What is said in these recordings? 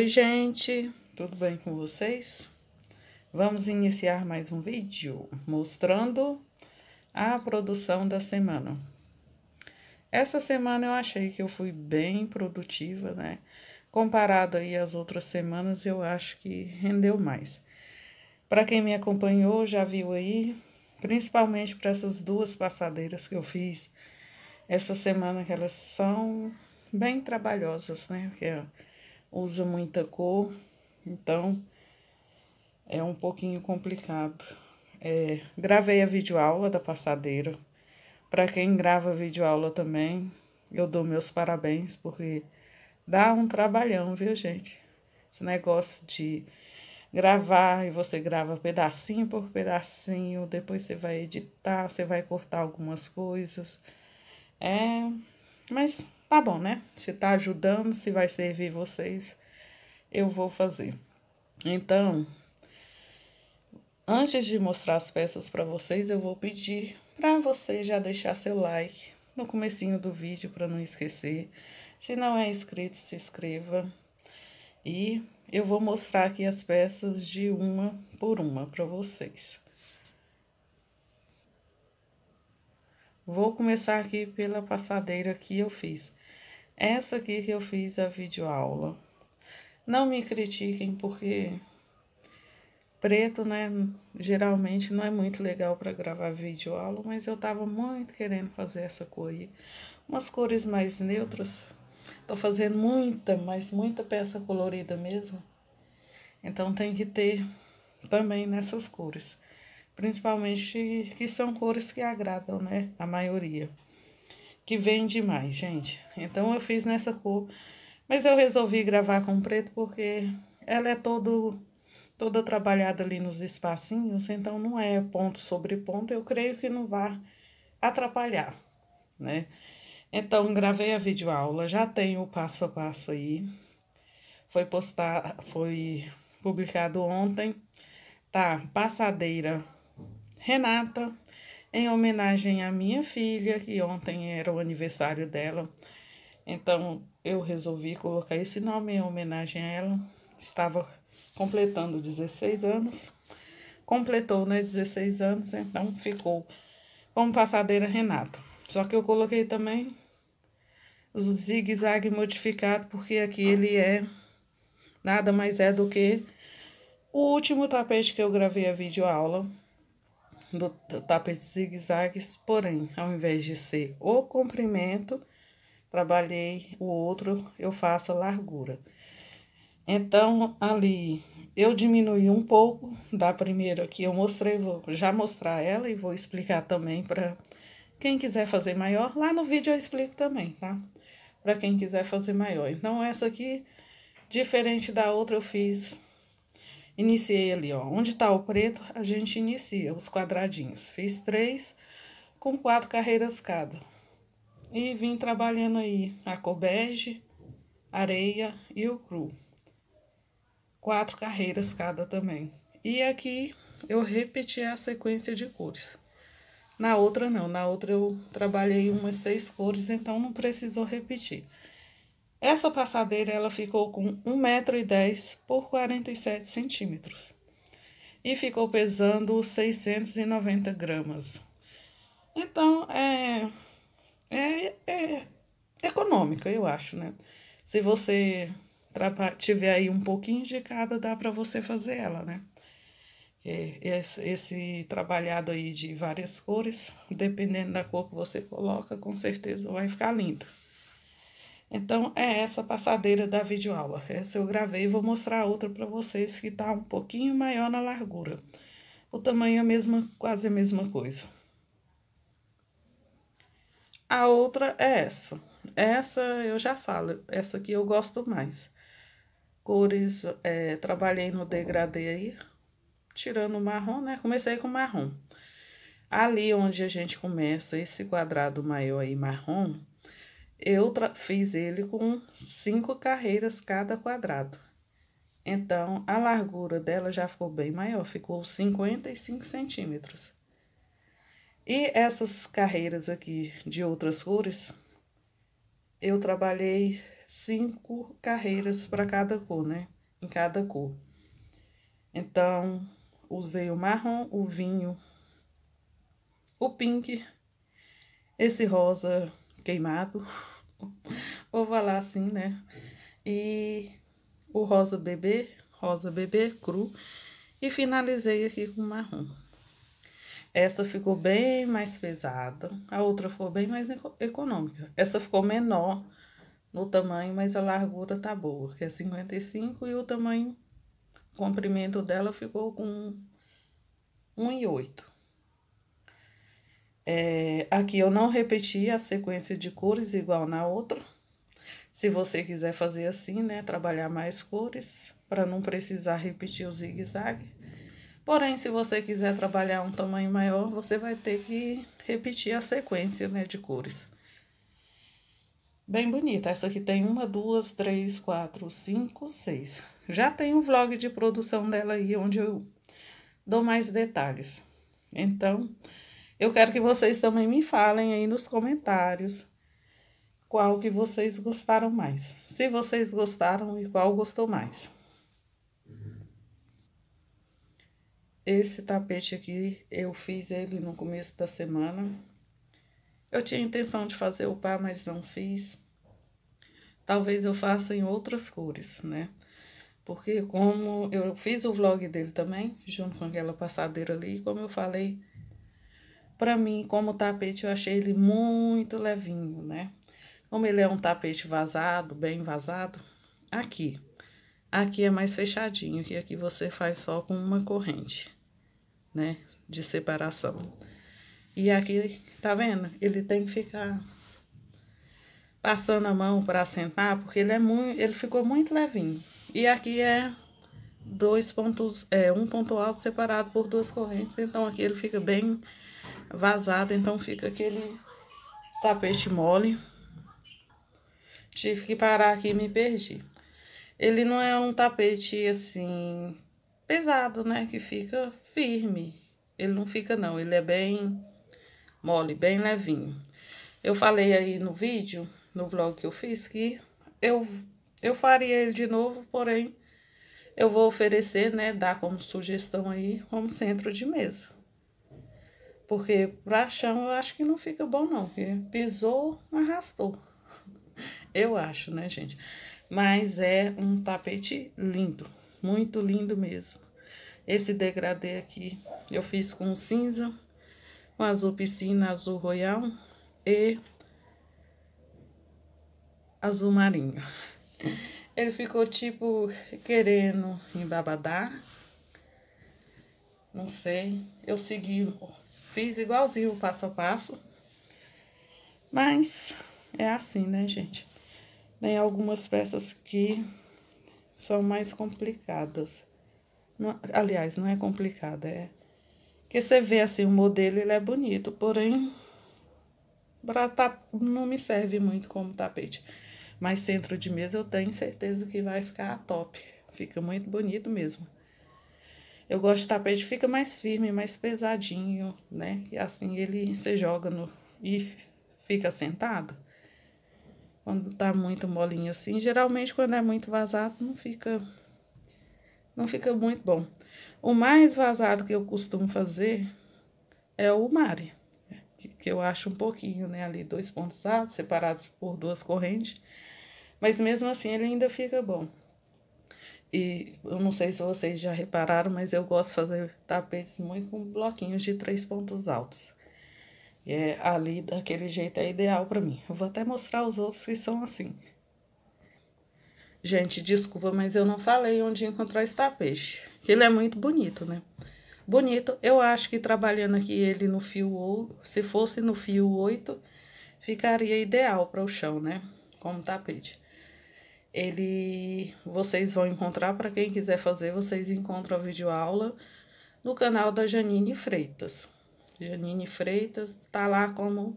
Oi, gente, tudo bem com vocês? Vamos iniciar mais um vídeo mostrando a produção da semana. Essa semana eu achei que eu fui bem produtiva, né? Comparado aí às outras semanas, eu acho que rendeu mais. Para quem me acompanhou, já viu aí, principalmente para essas duas passadeiras que eu fiz essa semana, que elas são bem trabalhosas, né? Porque, ó, usa muita cor, então é um pouquinho complicado. É, gravei a videoaula da passadeira. Para quem grava videoaula também, eu dou meus parabéns, porque dá um trabalhão, viu, gente? Esse negócio de gravar e você grava pedacinho por pedacinho, depois você vai editar, você vai cortar algumas coisas. É, mas Tá bom, né? Se tá ajudando, se vai servir vocês, eu vou fazer. Então, antes de mostrar as peças para vocês, eu vou pedir para vocês já deixar seu like no comecinho do vídeo para não esquecer. Se não é inscrito, se inscreva. E eu vou mostrar aqui as peças de uma por uma para vocês. Vou começar aqui pela passadeira que eu fiz. Essa aqui que eu fiz a videoaula. Não me critiquem porque preto, né, geralmente não é muito legal para gravar videoaula, mas eu tava muito querendo fazer essa cor aí. Umas cores mais neutras. Tô fazendo muita, mas muita peça colorida mesmo. Então tem que ter também nessas cores. Principalmente que são cores que agradam, né, a maioria que vende mais, gente. Então eu fiz nessa cor, mas eu resolvi gravar com preto porque ela é todo toda trabalhada ali nos espacinhos, então não é ponto sobre ponto, eu creio que não vai atrapalhar, né? Então, gravei a videoaula, já tenho o passo a passo aí. Foi postar, foi publicado ontem. Tá, passadeira Renata, em homenagem à minha filha, que ontem era o aniversário dela. Então eu resolvi colocar esse nome em homenagem a ela. Estava completando 16 anos. Completou, né? 16 anos, então ficou como passadeira Renato. Só que eu coloquei também o zigue-zague modificado, porque aqui ele é nada mais é do que o último tapete que eu gravei a videoaula do, do tapete zigue zague porém, ao invés de ser o comprimento, trabalhei o outro, eu faço a largura. Então, ali eu diminui um pouco da primeira que eu mostrei, vou já mostrar ela e vou explicar também para quem quiser fazer maior. Lá no vídeo eu explico também, tá? Para quem quiser fazer maior. Então, essa aqui, diferente da outra, eu fiz Iniciei ali, ó. Onde tá o preto, a gente inicia os quadradinhos. Fiz três com quatro carreiras cada. E vim trabalhando aí a cor bege, areia e o cru. Quatro carreiras cada também. E aqui eu repeti a sequência de cores. Na outra não, na outra eu trabalhei umas seis cores, então não precisou repetir. Essa passadeira ela ficou com 1,10m por 47 centímetros e ficou pesando 690 gramas. Então, é, é, é econômica, eu acho, né? Se você tiver aí um pouquinho de cada, dá para você fazer ela, né? É, esse, esse trabalhado aí de várias cores, dependendo da cor que você coloca, com certeza vai ficar lindo. Então, é essa passadeira da videoaula. Essa eu gravei e vou mostrar outra para vocês que está um pouquinho maior na largura. O tamanho é a mesma, quase a mesma coisa. A outra é essa. Essa eu já falo, essa aqui eu gosto mais. Cores, é, trabalhei no degradê aí, tirando o marrom, né? Comecei com marrom. Ali onde a gente começa esse quadrado maior aí marrom, eu fiz ele com cinco carreiras cada quadrado. Então, a largura dela já ficou bem maior, ficou 55 centímetros. E essas carreiras aqui de outras cores, eu trabalhei cinco carreiras para cada cor, né? Em cada cor. Então, usei o marrom, o vinho, o pink, esse rosa queimado, ou falar assim, né? E o rosa bebê, rosa bebê cru, e finalizei aqui com marrom. Essa ficou bem mais pesada, a outra ficou bem mais econômica. Essa ficou menor no tamanho, mas a largura tá boa, que é 55 e o tamanho, o comprimento dela ficou com 1,8. É, aqui eu não repeti a sequência de cores igual na outra. Se você quiser fazer assim, né, trabalhar mais cores, para não precisar repetir o zigue-zague. Porém, se você quiser trabalhar um tamanho maior, você vai ter que repetir a sequência, né, de cores. Bem bonita, essa aqui tem uma, duas, três, quatro, cinco, seis. Já tem um vlog de produção dela aí, onde eu dou mais detalhes. Então, eu quero que vocês também me falem aí nos comentários qual que vocês gostaram mais. Se vocês gostaram e qual gostou mais. Esse tapete aqui, eu fiz ele no começo da semana. Eu tinha intenção de fazer o par, mas não fiz. Talvez eu faça em outras cores, né? Porque como eu fiz o vlog dele também, junto com aquela passadeira ali, como eu falei para mim, como tapete, eu achei ele muito levinho, né? Como ele é um tapete vazado, bem vazado, aqui. Aqui é mais fechadinho, que aqui você faz só com uma corrente, né? De separação. E aqui, tá vendo? Ele tem que ficar passando a mão para sentar, porque ele é muito, ele ficou muito levinho. E aqui é dois pontos, é, um ponto alto separado por duas correntes, então aqui ele fica bem vazado, então fica aquele tapete mole. Tive que parar aqui e me perdi. Ele não é um tapete assim pesado, né, que fica firme. Ele não fica não, ele é bem mole, bem levinho. Eu falei aí no vídeo, no vlog que eu fiz que eu eu faria ele de novo, porém eu vou oferecer, né, dar como sugestão aí, como centro de mesa. Porque para chão eu acho que não fica bom não, porque pisou, arrastou. Eu acho, né, gente? Mas é um tapete lindo, muito lindo mesmo. Esse degradê aqui eu fiz com cinza, com azul piscina, azul royal e azul marinho. Ele ficou tipo querendo embabadar. Não sei. Eu segui, fiz igualzinho o passo a passo. Mas é assim, né, gente? Tem algumas peças que são mais complicadas. Não, é, aliás, não é complicada, é que você vê assim, o modelo ele é bonito, porém pra tá, não me serve muito como tapete. Mas centro de mesa eu tenho certeza que vai ficar top. Fica muito bonito mesmo. Eu gosto de tapete, fica mais firme, mais pesadinho, né? E assim ele você joga no e fica sentado. Quando tá muito molinho assim, geralmente quando é muito vazado não fica não fica muito bom. O mais vazado que eu costumo fazer é o mare que, que eu acho um pouquinho, né? Ali dois pontos altos, tá? separados por duas correntes. Mas mesmo assim ele ainda fica bom. E eu não sei se vocês já repararam, mas eu gosto de fazer tapetes muito com bloquinhos de três pontos altos. E é, ali daquele jeito é ideal para mim. Eu vou até mostrar os outros que são assim. Gente, desculpa, mas eu não falei onde encontrar esse tapete. Ele é muito bonito, né? bonito. Eu acho que trabalhando aqui ele no fio ou se fosse no fio 8, ficaria ideal para o chão, né? Como tapete. Ele vocês vão encontrar para quem quiser fazer, vocês encontram a videoaula no canal da Janine Freitas. Janine Freitas tá lá como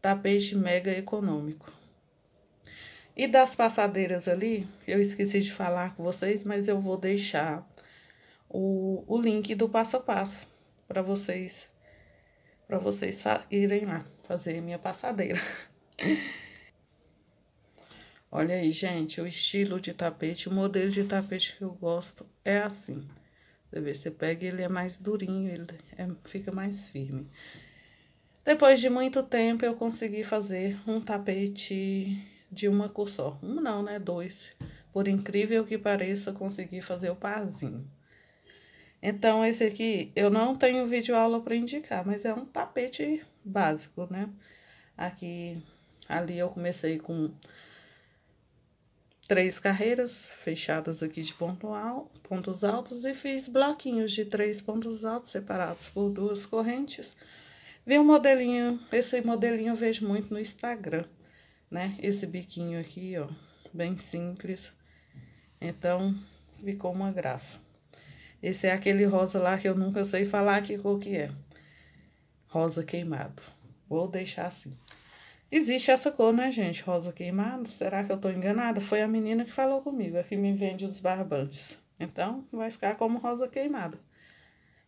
tapete mega econômico. E das passadeiras ali, eu esqueci de falar com vocês, mas eu vou deixar o, o link do passo a passo para vocês para vocês irem lá fazer minha passadeira. Olha aí, gente, o estilo de tapete, o modelo de tapete que eu gosto é assim. Você vê, você pega ele é mais durinho, ele é, fica mais firme. Depois de muito tempo, eu consegui fazer um tapete de uma cor só. Um não, né? Dois. Por incrível que pareça, consegui fazer o parzinho. Então, esse aqui, eu não tenho vídeo aula para indicar, mas é um tapete básico, né? Aqui, ali eu comecei com três carreiras fechadas aqui de ponto al, pontos altos e fiz bloquinhos de três pontos altos separados por duas correntes. Vi um modelinho, esse modelinho eu vejo muito no Instagram, né? Esse biquinho aqui, ó, bem simples. Então, ficou uma graça. Esse é aquele rosa lá que eu nunca sei falar que cor que é. Rosa queimado. Vou deixar assim. Existe essa cor, né, gente? Rosa queimado. Será que eu tô enganada? Foi a menina que falou comigo, a que me vende os barbantes. Então, vai ficar como rosa queimado.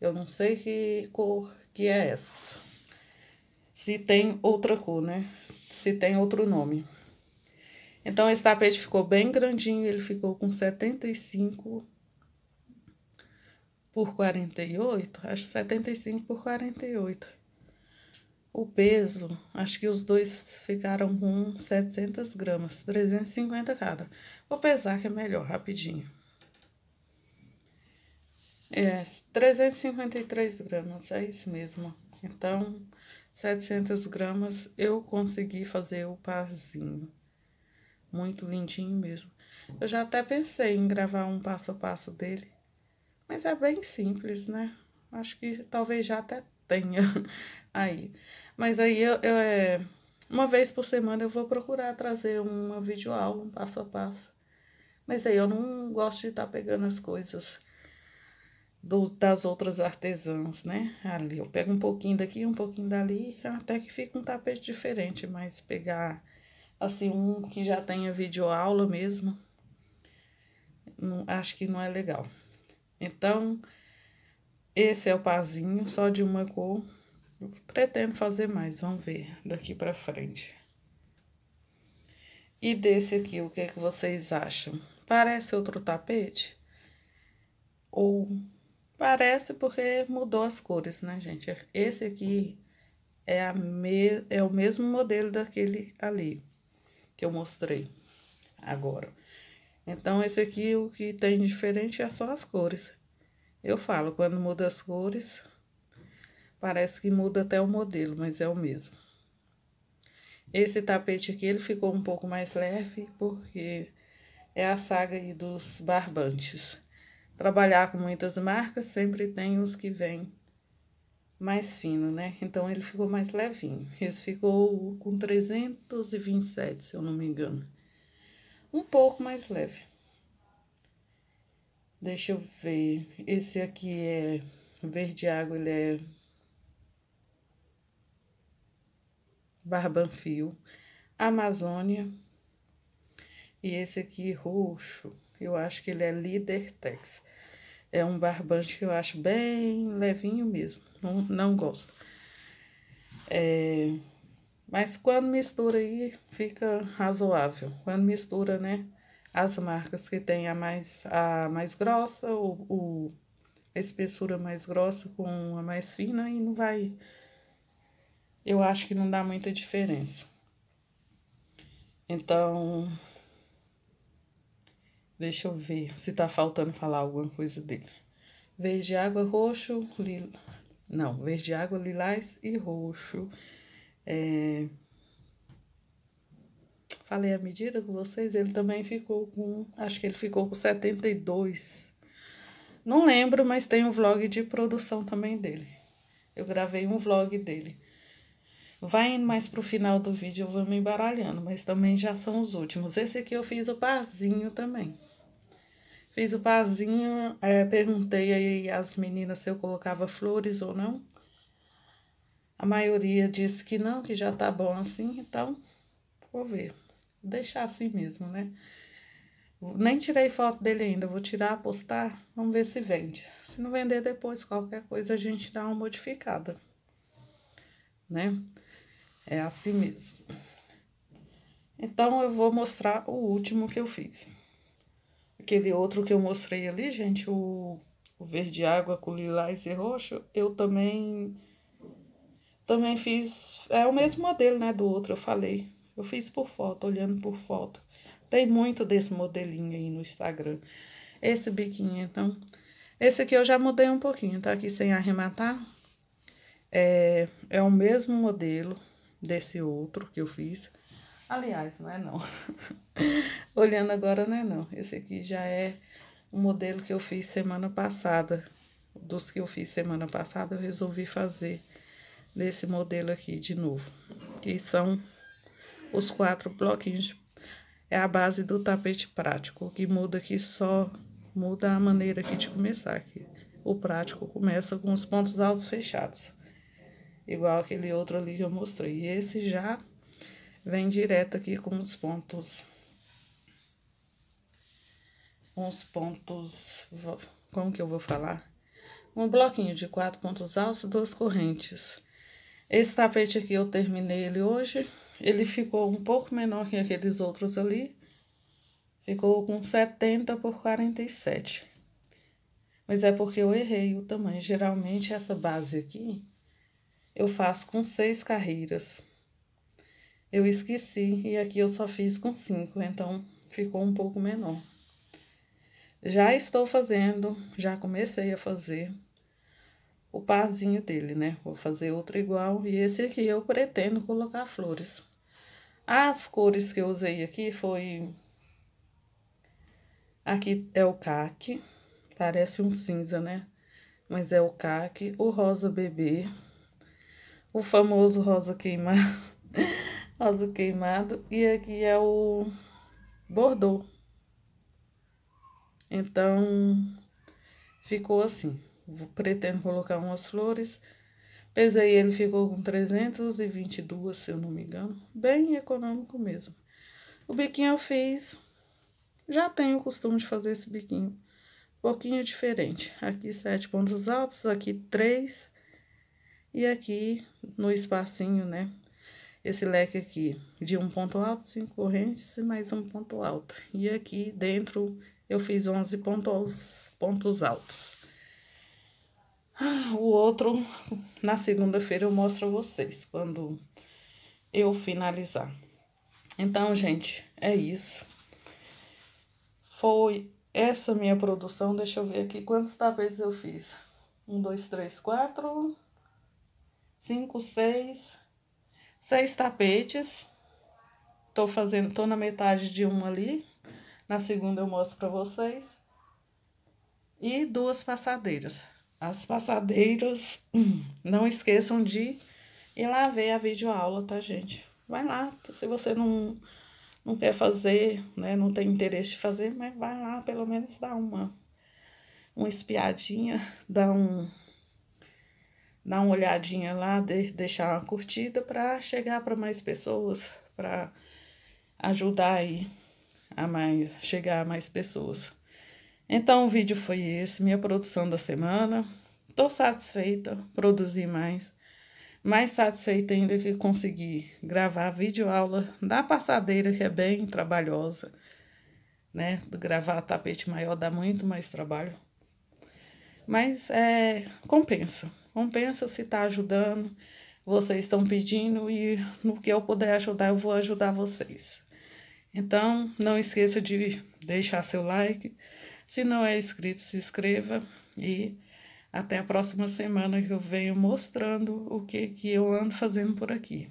Eu não sei que cor que é essa. Se tem outra cor, né? Se tem outro nome. Então, esse tapete ficou bem grandinho. Ele ficou com 75 por 48, acho 75 por 48. O peso, acho que os dois ficaram com 700 gramas, 350 cada. Vou pesar que é melhor, rapidinho. É, 353 gramas, é isso mesmo. Então, 700 gramas eu consegui fazer o parzinho. Muito lindinho mesmo. Eu já até pensei em gravar um passo a passo dele mas é bem simples, né? Acho que talvez já até tenha aí. Mas aí eu, eu é, uma vez por semana eu vou procurar trazer uma videoaula, um passo a passo. Mas aí eu não gosto de estar tá pegando as coisas do, das outras artesãs, né? Ali eu pego um pouquinho daqui, um pouquinho dali, até que fica um tapete diferente, mas pegar assim um que já tenha videoaula mesmo, não, acho que não é legal. Então, esse é o pazinho, só de uma cor. Eu pretendo fazer mais, vamos ver daqui pra frente. E desse aqui, o que, é que vocês acham? Parece outro tapete? Ou parece porque mudou as cores, né, gente? Esse aqui é, a me... é o mesmo modelo daquele ali que eu mostrei agora. Então, esse aqui, o que tem diferente é só as cores. Eu falo, quando muda as cores, parece que muda até o modelo, mas é o mesmo. Esse tapete aqui, ele ficou um pouco mais leve, porque é a saga aí dos barbantes. Trabalhar com muitas marcas, sempre tem os que vêm mais fino, né? Então, ele ficou mais levinho. Esse ficou com 327, se eu não me engano um pouco mais leve. Deixa eu ver. Esse aqui é verde água, ele é barbanfio, Amazônia. E esse aqui roxo, eu acho que ele é líder Tex. É um barbante que eu acho bem levinho mesmo. Não, não gosto. É, mas quando mistura aí, fica razoável. Quando mistura, né? As marcas que tem a mais, a mais grossa, o, a espessura mais grossa com a mais fina e não vai. Eu acho que não dá muita diferença. Então, deixa eu ver se tá faltando falar alguma coisa dele. Verde água, roxo, lila. Não, verde água, lilás e roxo. É... Falei a medida com vocês, ele também ficou com, acho que ele ficou com 72. Não lembro, mas tem um vlog de produção também dele. Eu gravei um vlog dele. Vai indo mais pro final do vídeo, eu vou me embaralhando, mas também já são os últimos. Esse aqui eu fiz o parzinho também. Fiz o parzinho, é, perguntei aí às meninas se eu colocava flores ou não. A maioria disse que não, que já tá bom assim, então vou ver. Vou deixar assim mesmo, né? Nem tirei foto dele ainda, vou tirar, postar, vamos ver se vende. Se não vender depois, qualquer coisa a gente dá uma modificada, né? É assim mesmo. Então, eu vou mostrar o último que eu fiz. Aquele outro que eu mostrei ali, gente, o, o verde água com lilás e roxo, eu também também fiz, é o mesmo modelo, né, do outro, eu falei. Eu fiz por foto, olhando por foto. Tem muito desse modelinho aí no Instagram. Esse biquinho, então. Esse aqui eu já mudei um pouquinho, tá aqui sem arrematar. É, é o mesmo modelo desse outro que eu fiz. Aliás, não é não. Olhando agora, não é não. Esse aqui já é o modelo que eu fiz semana passada. Dos que eu fiz semana passada, eu resolvi fazer nesse modelo aqui de novo, que são os quatro bloquinhos. É a base do tapete prático, o que muda aqui só muda a maneira aqui de começar aqui. O prático começa com os pontos altos fechados, igual aquele outro ali que eu mostrei. E esse já vem direto aqui com os pontos uns pontos, como que eu vou falar? Um bloquinho de quatro pontos altos, duas correntes. Esse tapete aqui eu terminei ele hoje. Ele ficou um pouco menor que aqueles outros ali. Ficou com 70 por 47. Mas é porque eu errei o tamanho. Geralmente essa base aqui eu faço com seis carreiras. Eu esqueci e aqui eu só fiz com cinco, então ficou um pouco menor. Já estou fazendo, já comecei a fazer o parzinho dele, né? Vou fazer outro igual e esse aqui eu pretendo colocar flores. As cores que eu usei aqui foi... Aqui é o caque, parece um cinza, né? Mas é o caque, o rosa bebê, o famoso rosa queimado, rosa queimado, e aqui é o bordô. Então, ficou assim pretendo colocar umas flores. Pesei ele, ficou com 322, se eu não me engano. Bem econômico mesmo. O biquinho eu fiz. Já tenho o costume de fazer esse biquinho. Um pouquinho diferente. Aqui sete pontos altos, aqui três. E aqui no espacinho, né? Esse leque aqui de um ponto alto, cinco correntes e mais um ponto alto. E aqui dentro eu fiz 11 pontos, pontos altos. O outro, na segunda-feira, eu mostro a vocês quando eu finalizar. Então, gente, é isso. Foi essa minha produção. Deixa eu ver aqui quantos tapetes eu fiz. Um, dois, três, quatro, cinco, seis, seis tapetes. Tô fazendo, tô na metade de um ali. Na segunda eu mostro pra vocês. E duas passadeiras as passadeiras, hum, não esqueçam de ir lá ver a videoaula, tá, gente? Vai lá, se você não, não quer fazer, né, não tem interesse de fazer, mas vai lá, pelo menos dá uma, uma espiadinha, dá um dá uma olhadinha lá, de, deixar uma curtida para chegar para mais pessoas, para ajudar aí a mais chegar a mais pessoas. Então o vídeo foi esse, minha produção da semana. Tô satisfeita, produzi mais. Mais satisfeita ainda que consegui gravar vídeo aula da passadeira, que é bem trabalhosa. Né? Gravar tapete maior dá muito mais trabalho. Mas é, compensa. Compensa se tá ajudando. Vocês estão pedindo e no que eu puder ajudar, eu vou ajudar vocês. Então, não esqueça de deixar seu like, se não é inscrito, se inscreva e até a próxima semana que eu venho mostrando o que, que eu ando fazendo por aqui.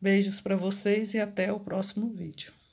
Beijos para vocês e até o próximo vídeo.